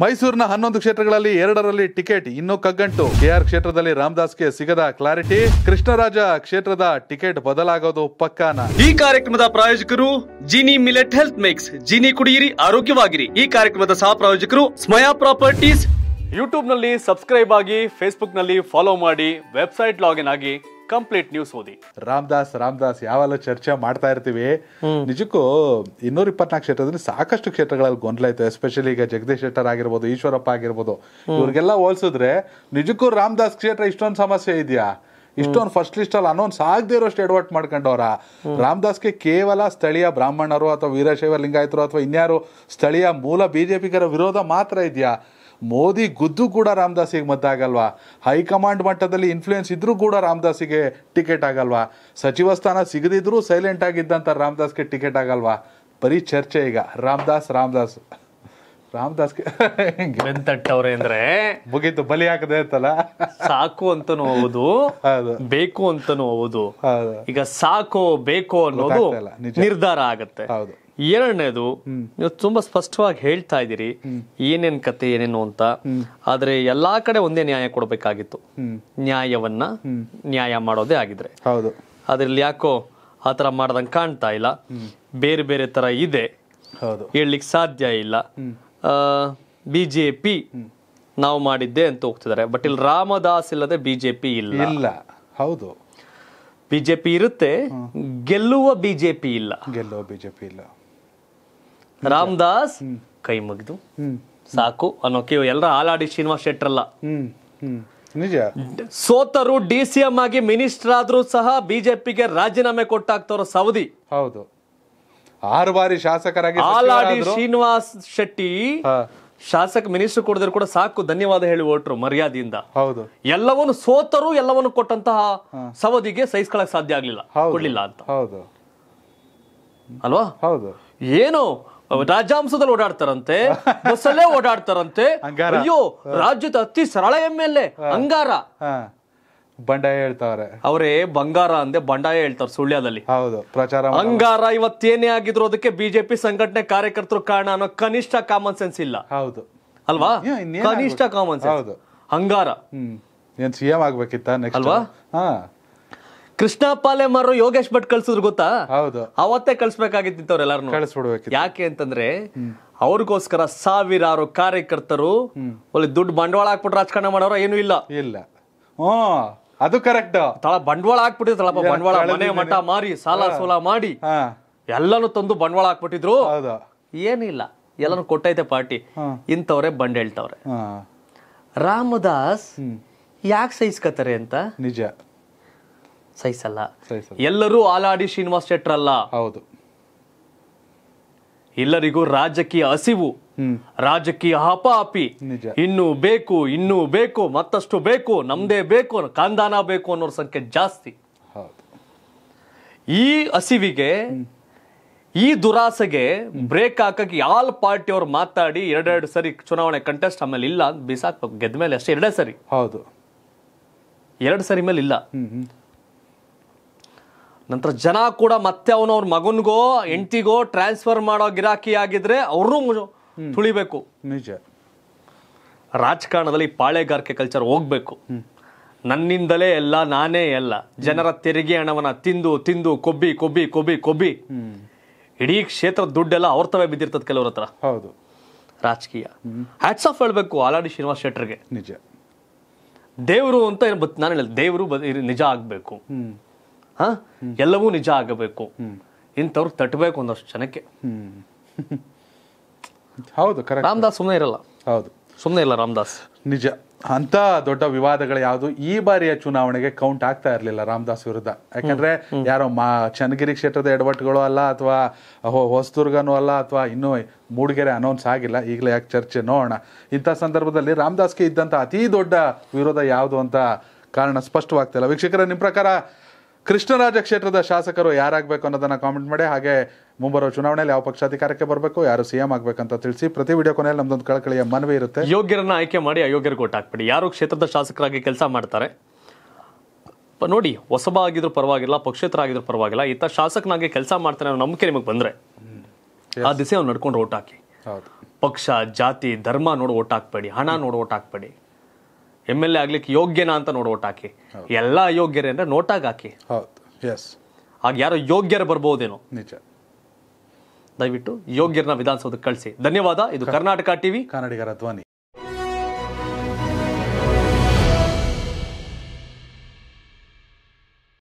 ಮೈಸೂರಿನ ಹನ್ನೊಂದು ಕ್ಷೇತ್ರಗಳಲ್ಲಿ ಎರಡರಲ್ಲಿ ಟಿಕೆಟ್ ಇನ್ನೂ ಕಗ್ಗಂಟು ಕೆಆರ್ ಕ್ಷೇತ್ರದಲ್ಲಿ ರಾಮದಾಸ್ಗೆ ಸಿಗದ ಕ್ಲಾರಿಟಿ ಕೃಷ್ಣರಾಜ ಕ್ಷೇತ್ರದ ಟಿಕೆಟ್ ಬದಲಾಗೋದು ಪಕ್ಕಾನ ಈ ಕಾರ್ಯಕ್ರಮದ ಪ್ರಾಯೋಜಕರು Jini millet health mix Jini ಕುಡಿಯಿರಿ ಆರೋಗ್ಯವಾಗಿರಿ ಈ ಕಾರ್ಯಕ್ರಮದ ಸಹ ಪ್ರಾಯೋಜಕರು ಸ್ಮಯಾ ಪ್ರಾಪರ್ಟೀಸ್ ಯೂಟ್ಯೂಬ್ನಲ್ಲಿ ಸಬ್ಸ್ಕ್ರೈಬ್ ಆಗಿ ಫೇಸ್ಬುಕ್ನಲ್ಲಿ ಫಾಲೋ ಮಾಡಿ ವೆಬ್ಸೈಟ್ ಲಾಗಿನ್ ಆಗಿ ಕಂಪ್ಲೀಟ್ ನ್ಯೂಸ್ ಓದಿ ರಾಮದಾಸ್ ರಾಮದಾಸ್ ಯಾವೆಲ್ಲ ಚರ್ಚೆ ಮಾಡ್ತಾ ಇರ್ತೀವಿ ನಿಜಕ್ಕೂ ಇನ್ನೂರ ಇಪ್ಪತ್ನಾಲ್ಕು ಕ್ಷೇತ್ರದಲ್ಲಿ ಸಾಕಷ್ಟು ಕ್ಷೇತ್ರಗಳಲ್ಲಿ ಗೊಂದಲಾಯ್ತು ಎಸ್ಪೆಷಲಿ ಈಗ ಜಗದೀಶ್ ಶೆಟ್ಟರ್ ಆಗಿರ್ಬೋದು ಈಶ್ವರಪ್ಪ ಆಗಿರ್ಬೋದು ಇವ್ರಿಗೆಲ್ಲ ಹೋಲ್ಸಿದ್ರೆ ನಿಜಕ್ಕೂ ರಾಮದಾಸ್ ಕ್ಷೇತ್ರ ಇಷ್ಟೊಂದು ಸಮಸ್ಯೆ ಇದೆಯಾ ಇಷ್ಟೊಂದು ಫಸ್ಟ್ ಲಿಸ್ಟ್ ಅಲ್ಲಿ ಅನೌನ್ಸ್ ಆಗದೆ ಇರೋಷ್ಟು ಎಡವಟ್ ಮಾಡ್ಕೊಂಡವ್ರ ರಾಮದಾಸ್ಗೆ ಕೇವಲ ಸ್ಥಳೀಯ ಬ್ರಾಹ್ಮಣರು ಅಥವಾ ವೀರಶೈವ ಲಿಂಗಾಯತರು ಅಥವಾ ಇನ್ಯಾರು ಸ್ಥಳೀಯ ಮೂಲ ಬಿಜೆಪಿಗರ ವಿರೋಧ ಮಾತ್ರ ಇದೆಯಾ ಮೋದಿ ಗುದ್ದು ಕೂಡ ರಾಮದಾಸಿಗೆ ಮದ್ದಾಗಲ್ವಾ ಹೈಕಮಾಂಡ್ ಮಟ್ಟದಲ್ಲಿ ಇನ್ಫ್ಲೂಯೆನ್ಸ್ ಇದ್ರೂ ಕೂಡ ರಾಮದಾಸಿಗೆ ಟಿಕೆಟ್ ಆಗಲ್ವಾ ಸಚಿವ ಸ್ಥಾನ ಸಿಗದಿದ್ರೂ ಸೈಲೆಂಟ್ ಆಗಿದ್ದಂತ ರಾಮದಾಸ್ಗೆ ಟಿಕೆಟ್ ಆಗಲ್ವಾ ಬರೀ ಚರ್ಚೆ ಈಗ ರಾಮದಾಸ್ ರಾಮದಾಸ್ ರಾಮದಾಸ್ಗೆ ಅಂದ್ರೆ ಮುಗೀತು ಬಲಿ ಹಾಕದೆ ಅಂತಲ್ಲ ಸಾಕು ಅಂತಾನು ಹೌದು ಬೇಕು ಅಂತನೂ ಹೌದು ಈಗ ಸಾಕು ಬೇಕೋ ಅನ್ನೋದು ನಿರ್ಧಾರ ಆಗತ್ತೆ ಹೌದು ಎರಡನೇದು ನೀವು ತುಂಬಾ ಸ್ಪಷ್ಟವಾಗಿ ಹೇಳ್ತಾ ಇದ್ದೀರಿ ಏನೇನ್ ಕತೆ ಏನೇನು ಅಂತ ಆದ್ರೆ ಎಲ್ಲಾ ಕಡೆ ಒಂದೇ ನ್ಯಾಯ ಕೊಡಬೇಕಾಗಿತ್ತು ನ್ಯಾಯವನ್ನ ನ್ಯಾಯ ಮಾಡೋದೇ ಆಗಿದ್ರೆ ಹೌದು ಅದ್ರಲ್ಲಿ ಯಾಕೋ ಆತರ ತರ ಕಾಣ್ತಾ ಇಲ್ಲ ಬೇರೆ ಬೇರೆ ತರ ಇದೆ ಹೌದು ಹೇಳಲಿಕ್ಕೆ ಸಾಧ್ಯ ಇಲ್ಲ ಬಿ ಜೆ ಪಿ ನಾವು ಮಾಡಿದ್ದೆ ಅಂತ ಹೋಗ್ತಿದ್ದಾರೆ ಬಟ್ ಇಲ್ಲಿ ರಾಮದಾಸ್ ಇಲ್ಲದೆ ಬಿಜೆಪಿ ಇಲ್ಲ ಇಲ್ಲ ಹೌದು ಬಿಜೆಪಿ ಇರುತ್ತೆ ಗೆಲ್ಲುವ ಬಿಜೆಪಿ ಇಲ್ಲ ಗೆಲ್ಲುವ ಬಿಜೆಪಿ ಇಲ್ಲ ರಾಮದಾಸ್ ಕೈ ಮುಗಿದು ಸಾಕು ಅನ್ನೋಕೆ ಎಲ್ಲರ ಆಲಾಡಿ ಶ್ರೀನಿವಾಸ್ ಅಲ್ಲ ನಿಜ ಸೋತರು ಡಿ ಸಿ ಎಂ ಆಗಿ ಮಿನಿಸ್ಟರ್ ಆದ್ರೂ ಸಹ ಬಿಜೆಪಿಗೆ ರಾಜೀನಾಮೆ ಕೊಟ್ಟಾಗ್ತವ್ರ ಸೌದಿ ಹೌದು ಆರು ಬಾರಿ ಶಾಸಕರಾಗಿ ಆಲಾಡಿ ಶ್ರೀನಿವಾಸ್ ಶೆಟ್ಟಿ ಶಾಸಕ ಮಿನಿಸ್ಟರ್ ಕೊಡಿದ್ರು ಕೂಡ ಸಾಕು ಧನ್ಯವಾದ ಹೇಳಿ ಓಟ್ರು ಮರ್ಯಾದೆಯಿಂದ ಹೌದು ಎಲ್ಲವನ್ನು ಸೋತರು ಎಲ್ಲವನ್ನು ಕೊಟ್ಟಂತಹ ಸವದಿಗೆ ಸಹಿಸ್ಕೊಳಕ್ ಸಾಧ್ಯ ಆಗ್ಲಿಲ್ಲ ಕೊಡ್ಲಿಲ್ಲ ಅಂತ ಹೌದು ಅಲ್ವಾ ಹೌದು ಏನು ರಾಜ್ಯಾಂಶದಲ್ಲಿ ಓಡಾಡ್ತಾರಂತೆ ಬಸ್ಸಲ್ಲೇ ಓಡಾಡ್ತಾರಂತೆ ಅಯ್ಯೋ ರಾಜ್ಯದ ಅತಿ ಸರಳ ಎಂ ಎಲ್ ಎ ಅಂಗಾರ ಬಂಡಾಯ ಹೇಳ್ತಾರೆ ಅವರೇ ಬಂಗಾರ ಅಂದೆ ಬಂಡಾಯ ಹೇಳ್ತಾರೆ ಸುಳ್ಯದಲ್ಲಿ ಹೌದು ಪ್ರಚಾರ ಅಂಗಾರ ಇವತ್ತೇನೇ ಆಗಿದ್ರು ಅದಕ್ಕೆ ಬಿಜೆಪಿ ಸಂಘಟನೆ ಕಾರ್ಯಕರ್ತರು ಕಾರಣ ಅನ್ನೋ ಕನಿಷ್ಠ ಕಾಮನ್ ಸೆನ್ಸ್ ಇಲ್ಲ ಹೌದು ಅಲ್ವಾ ಕನಿಷ್ಠ ಕಾಮನ್ ಸೆನ್ಸ್ ಹೌದು ಅಂಗಾರ ಏನ್ ಸಿಎಂ ಆಗ್ಬೇಕಿತ್ತ ನೆಕ್ಸ್ಟ್ ಅಲ್ವಾ ಹಾ ಕೃಷ್ಣ ಪಾಲೆಮಾರು ಯೋಗೇಶ್ ಭಟ್ ಕಳ್ಸಿದ್ರು ಗೊತ್ತಾ ಹೌದು ಅವತ್ತೇ ಕಳ್ಸ್ಬೇಕಾಗಿತ್ತು ಅವ್ರೆಲ್ಲಾರು ಕಳಿಸ್ಬಿಡ್ಬೇಕು ಯಾಕೆ ಅಂತಂದ್ರೆ ಅವ್ರಿಗೋಸ್ಕರ ಸಾವಿರಾರು ಕಾರ್ಯಕರ್ತರು ಒಳ್ಳೆ ದುಡ್ಡು ಬಂಡವಾಳ ಹಾಕ್ಬಿಟ್ಟು ರಾಜಕಾರಣ ಮಾಡೋರು ಏನು ಇಲ್ಲ ಇಲ್ಲ ಅದು ಕರೆಕ್ಟ್ ತಳ ಬಂಡವಾಳ ಹಾಕ್ಬಿಟ್ಟಿದ್ರಲ್ಲಪ್ಪ ಬಂಡವಾಳ ಮನೆ ಮಠ ಮಾರಿ ಸಾಲ ಸೂಲ ಮಾಡಿ ಎಲ್ಲಾನು ತಂದು ಬಂಡವಾಳ ಹಾಕ್ಬಿಟ್ಟಿದ್ರು ಏನಿಲ್ಲ ಎಲ್ಲಾನು ಕೊಟ್ಟೈತೆ ಪಾರ್ಟಿ ಇಂಥವ್ರೆ ಬಂಡ್ ಹೇಳ್ತವ್ರೆ ರಾಮದಾಸ್ ಯಾಕೆ ಸಹಿಸ್ಕತಾರೆ ಅಂತ ನಿಜ ಸಹಿಸಲ್ಲ ಎಲ್ಲರೂ ಆಲಾಡಿ ಶ್ರೀನಿವಾಸ್ ಅಲ್ಲ ಹೌದು ಎಲ್ಲರಿಗೂ ರಾಜಕೀಯ ಹಸಿವು ರಾಜಕೀಯ ಹಪಿ ಇನ್ನು ಬೇಕು ಇನ್ನು ಬೇಕು ಮತ್ತಷ್ಟು ಬೇಕು ನಮ್ದೇ ಬೇಕು ಕಾಂದಾನ ಬೇಕು ಅನ್ನೋರ ಸಂಖ್ಯೆ ಜಾಸ್ತಿ ಈ ಹಸಿವಿಗೆ ಈ ದುರಾಸೆಗೆ ಬ್ರೇಕ್ ಹಾಕಕ್ಕೆ ಆಲ್ ಪಾರ್ಟಿ ಅವ್ರು ಮಾತಾಡಿ ಎರಡೆರಡು ಸರಿ ಚುನಾವಣೆ ಕಂಟೆಸ್ಟ್ ಆಮೇಲೆ ಇಲ್ಲ ಅಂತ ಬಿಸಾಕ್ಬೇಕು ಗೆದ್ದ ಮೇಲೆ ಅಷ್ಟೇ ಎರಡೇ ಸರಿ ಹೌದು ಎರಡು ಸರಿ ಮೇಲೆ ಇಲ್ಲ ನಂತರ ಜನ ಕೂಡ ಮತ್ತೆ ಅವನು ಅವ್ರ ಮಗನಿಗೋ ಹೆಂಡತಿಗೋ ಟ್ರಾನ್ಸ್ಫರ್ ಮಾಡೋ ಗಿರಾಕಿ ಆಗಿದ್ರೆ ಅವರು ತುಳಿಬೇಕು ನಿಜ ರಾಜಕಾರಣದಲ್ಲಿ ಪಾಳೆಗಾರಿಕೆ ಕಲ್ಚರ್ ಹೋಗ್ಬೇಕು ನನ್ನಿಂದಲೇ ಎಲ್ಲ ನಾನೇ ಎಲ್ಲ ಜನರ ತೆರಿಗೆ ಹಣವನ್ನ ತಿಂದು ತಿಂದು ಕೊಬ್ಬಿ ಕೊಬ್ಬಿ ಕೊಬ್ಬಿ ಕೊಬ್ಬಿ ಇಡೀ ಕ್ಷೇತ್ರದ ದುಡ್ಡೆಲ್ಲ ಅವ್ರ ತವೇ ಬಿದ್ದಿರ್ತದೆ ಕೆಲವ್ರ ಹತ್ರ ಹೌದು ರಾಜಕೀಯ ಹ್ಯಾಟ್ಸ್ ಆಫ್ ಹೇಳ್ಬೇಕು ಆಲಾಡಿ ಶ್ರೀನಿವಾಸ್ ಶೆಟ್ಟರ್ಗೆ ನಿಜ ದೇವರು ಅಂತ ಏನು ನಾನು ಹೇಳಿದೆ ದೇವರು ನಿಜ ಆಗ್ಬೇಕು ಹಾ ಎಲ್ಲವೂ ನಿಜ ಆಗಬೇಕು ಇಂಥವ್ರು ತಟ್ಟಬೇಕು ಒಂದಷ್ಟು ಜನಕ್ಕೆ ಹೌದು ರಾಮದಾಸ್ ಸುಮ್ಮನೆ ಇರಲ್ಲ ಹೌದು ಸುಮ್ಮನೆ ಇಲ್ಲ ರಾಮದಾಸ್ ನಿಜ ಅಂತ ದೊಡ್ಡ ವಿವಾದಗಳು ಯಾವುದು ಈ ಬಾರಿಯ ಚುನಾವಣೆಗೆ ಕೌಂಟ್ ಆಗ್ತಾ ಇರಲಿಲ್ಲ ರಾಮದಾಸ್ ವಿರುದ್ಧ ಯಾಕಂದ್ರೆ ಯಾರೋ ಮಾ ಚನ್ನಗಿರಿ ಕ್ಷೇತ್ರದ ಎಡವಟ್ಟುಗಳು ಅಲ್ಲ ಅಥವಾ ಹೊಸದುರ್ಗನೂ ಅಲ್ಲ ಅಥವಾ ಇನ್ನೂ ಮೂಡಿಗೆರೆ ಅನೌನ್ಸ್ ಆಗಿಲ್ಲ ಈಗಲೇ ಯಾಕೆ ಚರ್ಚೆ ನೋಡೋಣ ಇಂಥ ಸಂದರ್ಭದಲ್ಲಿ ರಾಮದಾಸ್ಗೆ ಇದ್ದಂಥ ಅತಿ ದೊಡ್ಡ ವಿರೋಧ ಯಾವುದು ಅಂತ ಕಾರಣ ಸ್ಪಷ್ಟವಾಗ್ತಿಲ್ಲ ವೀಕ್ಷಕರ ನಿಮ್ಮ ಪ್ರಕಾರ ಕೃಷ್ಣರಾಜ ಕ್ಷೇತ್ರದ ಶಾಸಕರು ಯಾರಾಗಬೇಕು ಅನ್ನೋದನ್ನು ಕಾಮೆಂಟ್ ಮಾಡಿ ಹಾಗೆ ಮುಂಬರುವ ಚುನಾವಣೆಯಲ್ಲಿ ಯಾವ ಪಕ್ಷ ಅಧಿಕಾರಕ್ಕೆ ಬರಬೇಕು ಯಾರು ಸಿಎಂ ಆಗಬೇಕಂತ ತಿಳಿಸಿ ಪ್ರತಿ ವಿಡಿಯೋ ಕೊನೆಯಲ್ಲಿ ನಮ್ದೊಂದು ಕಳಕಳಿಯ ಮನವಿ ಇರುತ್ತೆ ಯೋಗ್ಯರನ್ನ ಆಯ್ಕೆ ಮಾಡಿ ಅಯೋಗ್ಯರಿಗೆ ಓಟ್ ಹಾಕ್ಬಿಡಿ ಯಾರು ಕ್ಷೇತ್ರದ ಶಾಸಕರಾಗಿ ಕೆಲಸ ಮಾಡ್ತಾರೆ ನೋಡಿ ಹೊಸಬ ಆಗಿದ್ರು ಪರವಾಗಿಲ್ಲ ಪಕ್ಷೇತರ ಆಗಿದ್ರು ಪರವಾಗಿಲ್ಲ ಈತ ಶಾಸಕನಾಗಿ ಕೆಲಸ ಮಾಡ್ತಾನೆ ಅನ್ನೋ ನಂಬಿಕೆ ನಿಮಗೆ ಬಂದರೆ ಆ ದಿಸೆ ಅವ್ನು ನಡ್ಕೊಂಡು ಓಟ್ ಹಾಕಿ ಪಕ್ಷ ಜಾತಿ ಧರ್ಮ ನೋಡಿ ಓಟ್ ಹಾಕ್ಬೇಡಿ ಹಣ ನೋಡಿ ಓಟ್ ಹಾಕ್ಬೇಡಿ ಎಂ ಎಲ್ ಎ ಆಗ್ಲಿಕ್ಕೆ ಯೋಗ್ಯನಾ ಅಂತ ನೋಡಿ ಓಟ್ ಹಾಕಿ ಎಲ್ಲಾ ಅಯೋಗ್ಯರೇ ಅಂದ್ರೆ ನೋಟಾಗಿ ಹಾಕಿ ಆಗ ಯಾರೋ ಯೋಗ್ಯರು ಬರ್ಬೋದೇನೋ ನಿಜ ದಯವಿಟ್ಟು ಯೋಗ್ಯರನ್ನ ವಿಧಾನಸೌಧಕ್ಕೆ ಕಳಿಸಿ ಧನ್ಯವಾದ ಇದು ಕರ್ನಾಟಕ ಟಿವಿ ಕನ್ನಡಿಗರ ಧ್ವನಿ